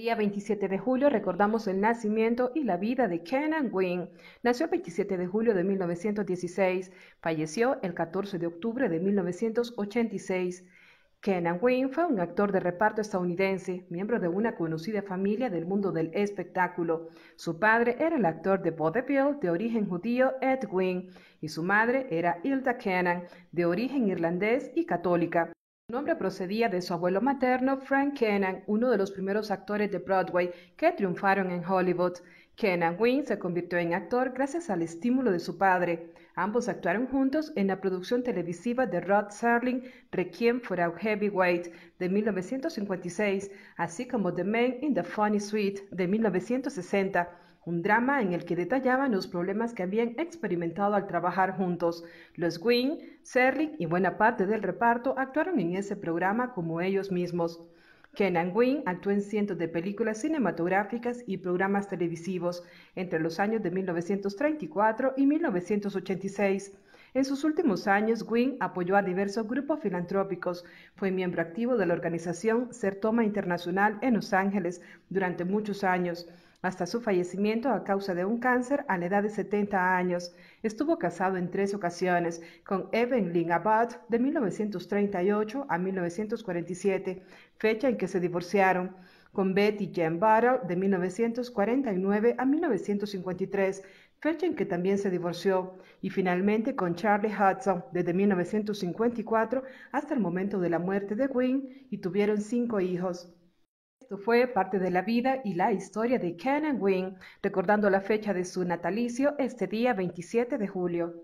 Día 27 de julio recordamos el nacimiento y la vida de Kenan Wynne. Nació el 27 de julio de 1916, falleció el 14 de octubre de 1986. Kenan Wynne fue un actor de reparto estadounidense, miembro de una conocida familia del mundo del espectáculo. Su padre era el actor de vaudeville de origen judío Ed Wynne y su madre era Hilda Kenan, de origen irlandés y católica. Su nombre procedía de su abuelo materno, Frank Kennan, uno de los primeros actores de Broadway que triunfaron en Hollywood. Kennan Wynne se convirtió en actor gracias al estímulo de su padre. Ambos actuaron juntos en la producción televisiva de Rod Serling, Requiem for a Heavyweight, de 1956, así como The Man in the Funny Suite, de 1960 un drama en el que detallaban los problemas que habían experimentado al trabajar juntos. Los Gwyn, Serling y buena parte del reparto actuaron en ese programa como ellos mismos. Kenan Wynn actuó en cientos de películas cinematográficas y programas televisivos entre los años de 1934 y 1986. En sus últimos años, Wynn apoyó a diversos grupos filantrópicos. Fue miembro activo de la organización Toma Internacional en Los Ángeles durante muchos años hasta su fallecimiento a causa de un cáncer a la edad de 70 años. Estuvo casado en tres ocasiones con Evelyn Abbott de 1938 a 1947, fecha en que se divorciaron con Betty Jane Battle de 1949 a 1953, fecha en que también se divorció, y finalmente con Charlie Hudson desde 1954 hasta el momento de la muerte de Quinn, y tuvieron cinco hijos. Esto fue parte de la vida y la historia de Kenan Wynn, recordando la fecha de su natalicio este día 27 de julio.